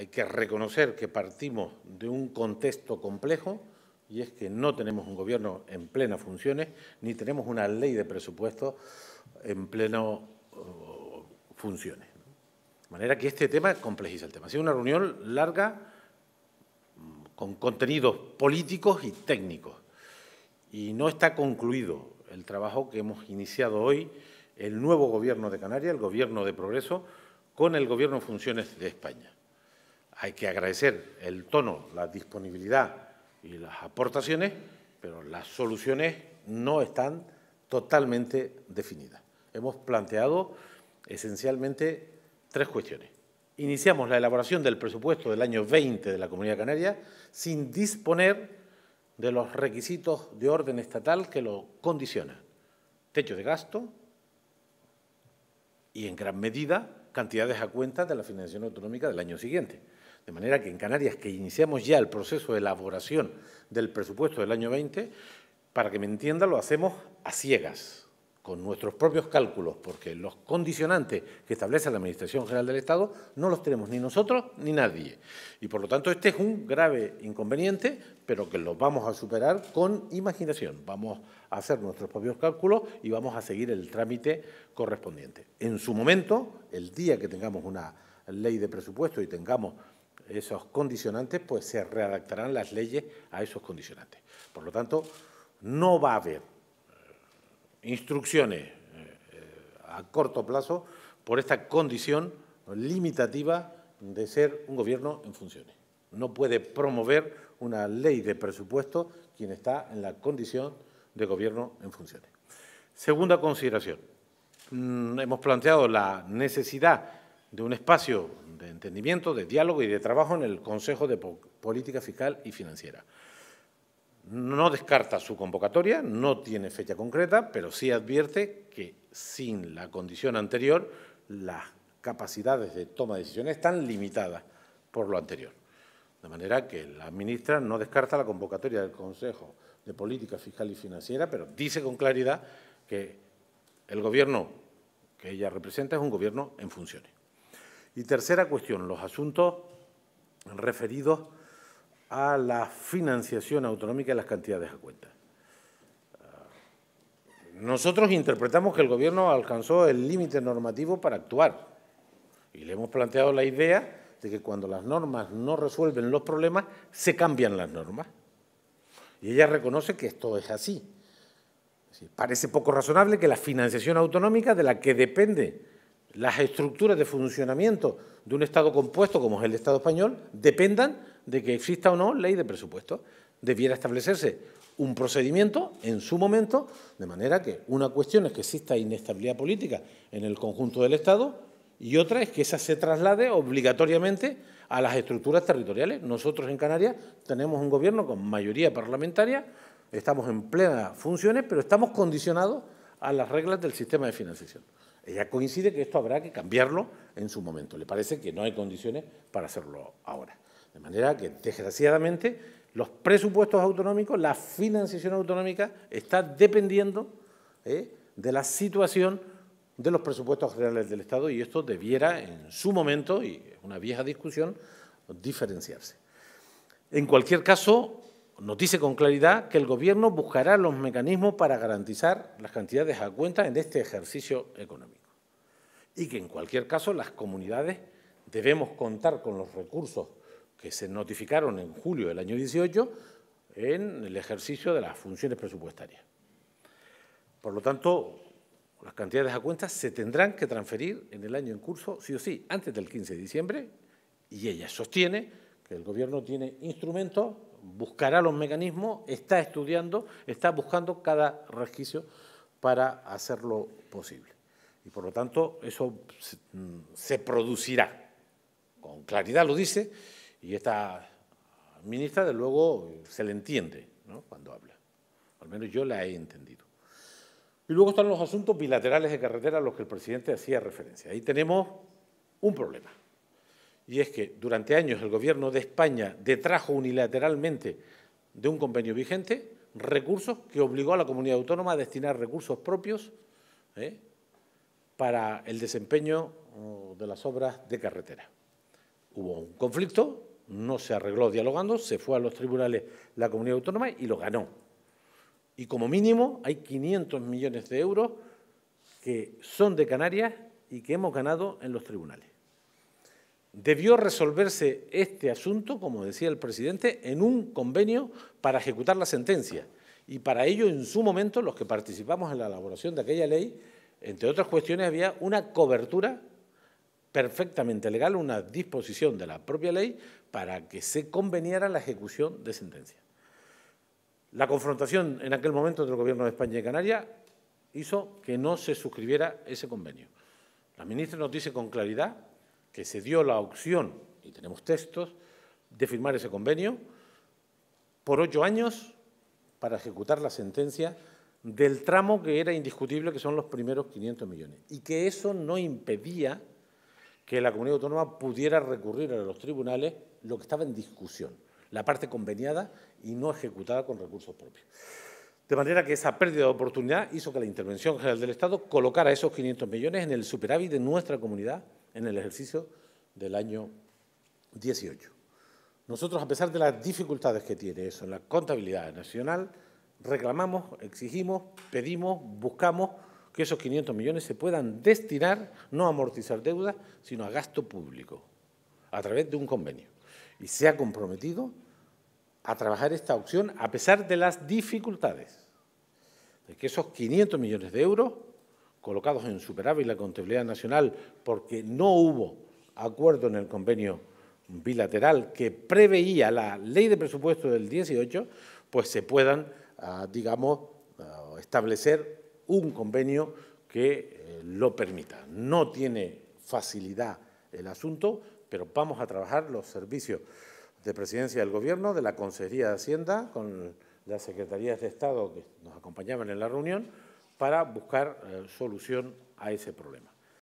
hay que reconocer que partimos de un contexto complejo y es que no tenemos un gobierno en plena funciones ni tenemos una ley de presupuesto en pleno oh, funciones. De manera que este tema complejiza el tema. Ha sido una reunión larga mm, con contenidos políticos y técnicos y no está concluido el trabajo que hemos iniciado hoy el nuevo gobierno de Canarias, el gobierno de Progreso, con el gobierno en funciones de España hay que agradecer el tono, la disponibilidad y las aportaciones, pero las soluciones no están totalmente definidas. Hemos planteado esencialmente tres cuestiones. Iniciamos la elaboración del presupuesto del año 20 de la Comunidad Canaria sin disponer de los requisitos de orden estatal que lo condicionan. Techo de gasto y, en gran medida, cantidades a cuenta de la financiación autonómica del año siguiente. De manera que en Canarias, que iniciamos ya el proceso de elaboración del presupuesto del año 20, para que me entienda, lo hacemos a ciegas, con nuestros propios cálculos, porque los condicionantes que establece la Administración General del Estado no los tenemos ni nosotros ni nadie. Y por lo tanto este es un grave inconveniente, pero que lo vamos a superar con imaginación. Vamos a hacer nuestros propios cálculos y vamos a seguir el trámite correspondiente. En su momento, el día que tengamos una ley de presupuesto y tengamos esos condicionantes, pues se readaptarán las leyes a esos condicionantes. Por lo tanto, no va a haber eh, instrucciones eh, eh, a corto plazo por esta condición limitativa de ser un gobierno en funciones. No puede promover una ley de presupuesto quien está en la condición de gobierno en funciones. Segunda consideración. Mm, hemos planteado la necesidad de un espacio de entendimiento, de diálogo y de trabajo en el Consejo de Política Fiscal y Financiera. No descarta su convocatoria, no tiene fecha concreta, pero sí advierte que sin la condición anterior las capacidades de toma de decisiones están limitadas por lo anterior. De manera que la ministra no descarta la convocatoria del Consejo de Política Fiscal y Financiera, pero dice con claridad que el gobierno que ella representa es un gobierno en funciones. Y tercera cuestión, los asuntos referidos a la financiación autonómica y las cantidades a cuenta. Nosotros interpretamos que el Gobierno alcanzó el límite normativo para actuar y le hemos planteado la idea de que cuando las normas no resuelven los problemas, se cambian las normas. Y ella reconoce que esto es así. Parece poco razonable que la financiación autonómica de la que depende las estructuras de funcionamiento de un Estado compuesto como es el Estado español dependan de que exista o no ley de presupuesto. Debiera establecerse un procedimiento en su momento, de manera que una cuestión es que exista inestabilidad política en el conjunto del Estado y otra es que esa se traslade obligatoriamente a las estructuras territoriales. Nosotros en Canarias tenemos un gobierno con mayoría parlamentaria, estamos en plenas funciones, pero estamos condicionados a las reglas del sistema de financiación. Ella coincide que esto habrá que cambiarlo en su momento. Le parece que no hay condiciones para hacerlo ahora. De manera que, desgraciadamente, los presupuestos autonómicos, la financiación autonómica está dependiendo ¿eh? de la situación de los presupuestos generales del Estado y esto debiera en su momento, y es una vieja discusión, diferenciarse. En cualquier caso, nos dice con claridad que el Gobierno buscará los mecanismos para garantizar las cantidades a cuenta en este ejercicio económico y que en cualquier caso las comunidades debemos contar con los recursos que se notificaron en julio del año 18 en el ejercicio de las funciones presupuestarias. Por lo tanto, las cantidades a cuenta se tendrán que transferir en el año en curso, sí o sí, antes del 15 de diciembre, y ella sostiene que el Gobierno tiene instrumentos buscará los mecanismos, está estudiando, está buscando cada resquicio para hacerlo posible. Y por lo tanto, eso se mm, producirá. Con claridad lo dice, y esta ministra, de luego, se le entiende cuando habla. Al menos yo la he entendido. Y luego están los asuntos bilaterales de carretera a los que el presidente hacía referencia. Ahí tenemos un problema y es que durante años el Gobierno de España detrajo unilateralmente de un convenio vigente recursos que obligó a la comunidad autónoma a destinar recursos propios ¿eh? para el desempeño oh, de las obras de carretera. Hubo un conflicto, no se arregló dialogando, se fue a los tribunales la comunidad autónoma y lo ganó. Y como mínimo hay 500 millones de euros que son de Canarias y que hemos ganado en los tribunales debió resolverse este asunto, como decía el presidente, en un convenio para ejecutar la sentencia. Y para ello, en su momento, los que participamos en la elaboración de aquella ley, entre otras cuestiones, había una cobertura perfectamente legal, una disposición de la propia ley para que se conveniera la ejecución de sentencia. La confrontación en aquel momento entre el Gobierno de España y Canarias hizo que no se suscribiera ese convenio. La ministra nos dice con claridad que se dio la opción, y tenemos textos, de firmar ese convenio por ocho años para ejecutar la sentencia del tramo que era indiscutible, que son los primeros 500 millones, y que eso no impedía que la comunidad autónoma pudiera recurrir a los tribunales lo que estaba en discusión, la parte conveniada y no ejecutada con recursos propios. De manera que esa pérdida de oportunidad hizo que la Intervención General del Estado colocara esos 500 millones en el superávit de nuestra comunidad en el ejercicio del año 18. Nosotros, a pesar de las dificultades que tiene eso en la contabilidad nacional, reclamamos, exigimos, pedimos, buscamos que esos 500 millones se puedan destinar no a amortizar deuda, sino a gasto público, a través de un convenio. Y se ha comprometido a trabajar esta opción a pesar de las dificultades, de que esos 500 millones de euros colocados en superávit la contabilidad nacional porque no hubo acuerdo en el convenio bilateral que preveía la ley de presupuesto del 18, pues se puedan, ah, digamos, ah, establecer un convenio que eh, lo permita. No tiene facilidad el asunto, pero vamos a trabajar los servicios de presidencia del Gobierno, de la Consejería de Hacienda, con las secretarías de Estado que nos acompañaban en la reunión, para buscar eh, solución a ese problema.